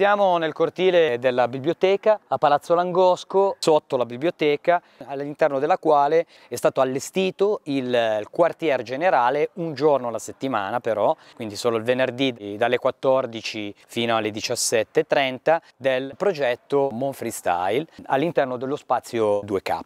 Siamo nel cortile della biblioteca a Palazzo Langosco, sotto la biblioteca, all'interno della quale è stato allestito il quartier generale un giorno alla settimana però, quindi solo il venerdì dalle 14 fino alle 17.30 del progetto Mon Freestyle all'interno dello spazio 2K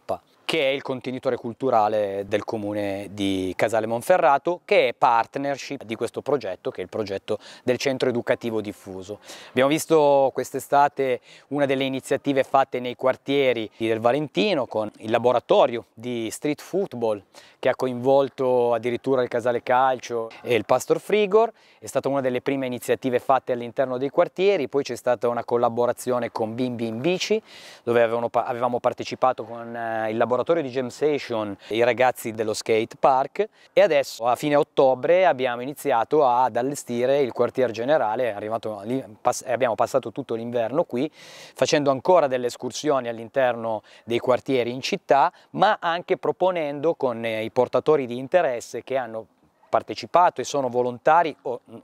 che è il contenitore culturale del comune di Casale Monferrato, che è partnership di questo progetto, che è il progetto del centro educativo diffuso. Abbiamo visto quest'estate una delle iniziative fatte nei quartieri del Valentino con il laboratorio di street football che ha coinvolto addirittura il Casale Calcio e il Pastor Frigor, è stata una delle prime iniziative fatte all'interno dei quartieri, poi c'è stata una collaborazione con Bimbi in Bici, dove avevamo partecipato con eh, il laboratorio laboratorio di Jam Station i ragazzi dello skate park e adesso a fine ottobre abbiamo iniziato ad allestire il quartier generale, arrivato lì, pass abbiamo passato tutto l'inverno qui facendo ancora delle escursioni all'interno dei quartieri in città ma anche proponendo con eh, i portatori di interesse che hanno partecipato e sono volontari,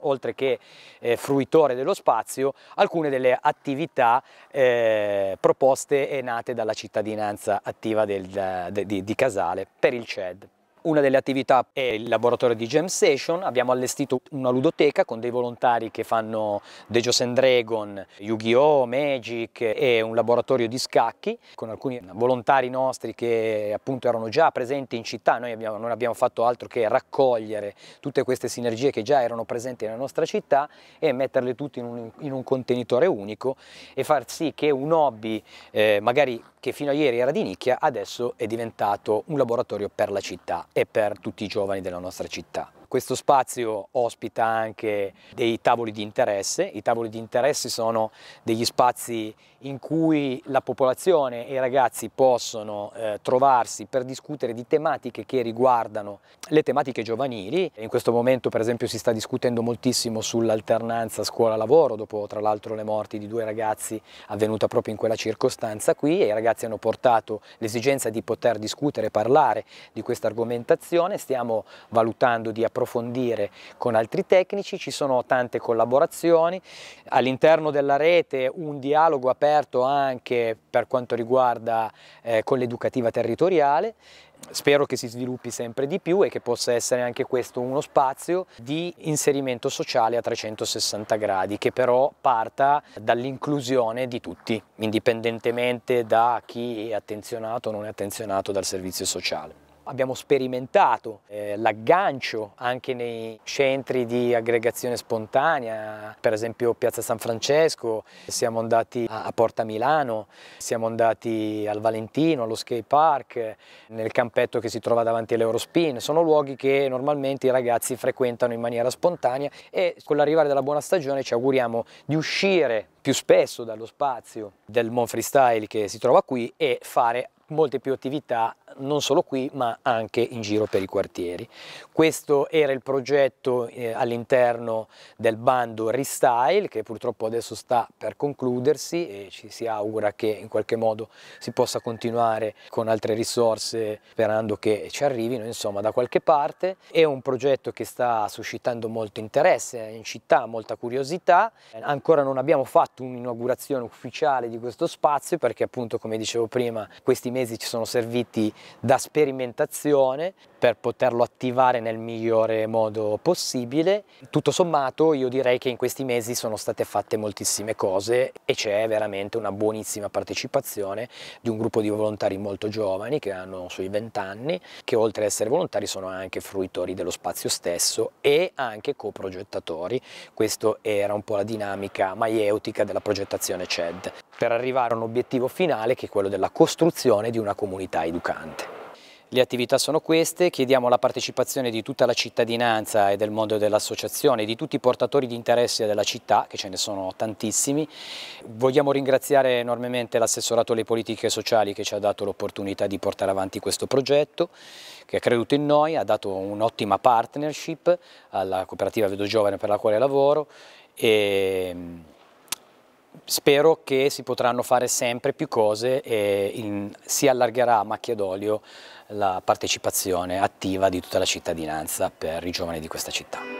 oltre che eh, fruitore dello spazio, alcune delle attività eh, proposte e nate dalla cittadinanza attiva del, de, di, di Casale per il CED. Una delle attività è il laboratorio di Gem Session, abbiamo allestito una ludoteca con dei volontari che fanno Dejos and Dragon, Yu-Gi-Oh!, Magic e un laboratorio di scacchi con alcuni volontari nostri che appunto erano già presenti in città, noi abbiamo, non abbiamo fatto altro che raccogliere tutte queste sinergie che già erano presenti nella nostra città e metterle tutte in un, in un contenitore unico e far sì che un hobby eh, magari che fino a ieri era di nicchia adesso è diventato un laboratorio per la città e per tutti i giovani della nostra città. Questo spazio ospita anche dei tavoli di interesse. I tavoli di interesse sono degli spazi in cui la popolazione e i ragazzi possono eh, trovarsi per discutere di tematiche che riguardano le tematiche giovanili. In questo momento per esempio si sta discutendo moltissimo sull'alternanza scuola-lavoro, dopo tra l'altro le morti di due ragazzi avvenuta proprio in quella circostanza qui e i ragazzi hanno portato l'esigenza di poter discutere e parlare di questa argomentazione. Stiamo valutando di approfondire approfondire con altri tecnici, ci sono tante collaborazioni, all'interno della rete un dialogo aperto anche per quanto riguarda eh, con l'educativa territoriale, spero che si sviluppi sempre di più e che possa essere anche questo uno spazio di inserimento sociale a 360 gradi che però parta dall'inclusione di tutti indipendentemente da chi è attenzionato o non è attenzionato dal servizio sociale. Abbiamo sperimentato eh, l'aggancio anche nei centri di aggregazione spontanea, per esempio Piazza San Francesco, siamo andati a, Porta Milano, siamo andati al Valentino, allo skate park, nel campetto che si trova davanti all'Eurospin. Sono luoghi che normalmente i ragazzi frequentano in maniera spontanea e con l'arrivare della buona stagione ci auguriamo di uscire più spesso dallo spazio del Mon Freestyle che si trova qui e fare molte più attività non solo qui ma anche in giro per i quartieri. Questo era il progetto eh, all'interno del bando Restyle che purtroppo adesso sta per concludersi e ci si augura che in qualche modo si possa continuare con altre risorse sperando che ci arrivino insomma da qualche parte. È un progetto che sta suscitando molto interesse in città, molta curiosità. Ancora non abbiamo fatto un'inaugurazione ufficiale di questo spazio perché appunto come dicevo prima questi mesi ci sono serviti da sperimentazione per poterlo attivare nel migliore modo possibile. Tutto sommato io direi che in questi mesi sono state fatte moltissime cose e c'è veramente una buonissima partecipazione di un gruppo di volontari molto giovani che hanno sui 20 anni, che oltre ad essere volontari sono anche fruitori dello spazio stesso e anche coprogettatori. Questa era un po' la dinamica maieutica della progettazione CED per arrivare a un obiettivo finale che è quello della costruzione di una comunità educante. Le attività sono queste, chiediamo la partecipazione di tutta la cittadinanza e del mondo dell'associazione, di tutti i portatori di interesse della città, che ce ne sono tantissimi. Vogliamo ringraziare enormemente l'assessorato alle politiche sociali che ci ha dato l'opportunità di portare avanti questo progetto, che ha creduto in noi, ha dato un'ottima partnership alla cooperativa Vedo Giovane per la quale lavoro e spero che si potranno fare sempre più cose e in, si allargherà a macchia d'olio la partecipazione attiva di tutta la cittadinanza per i giovani di questa città.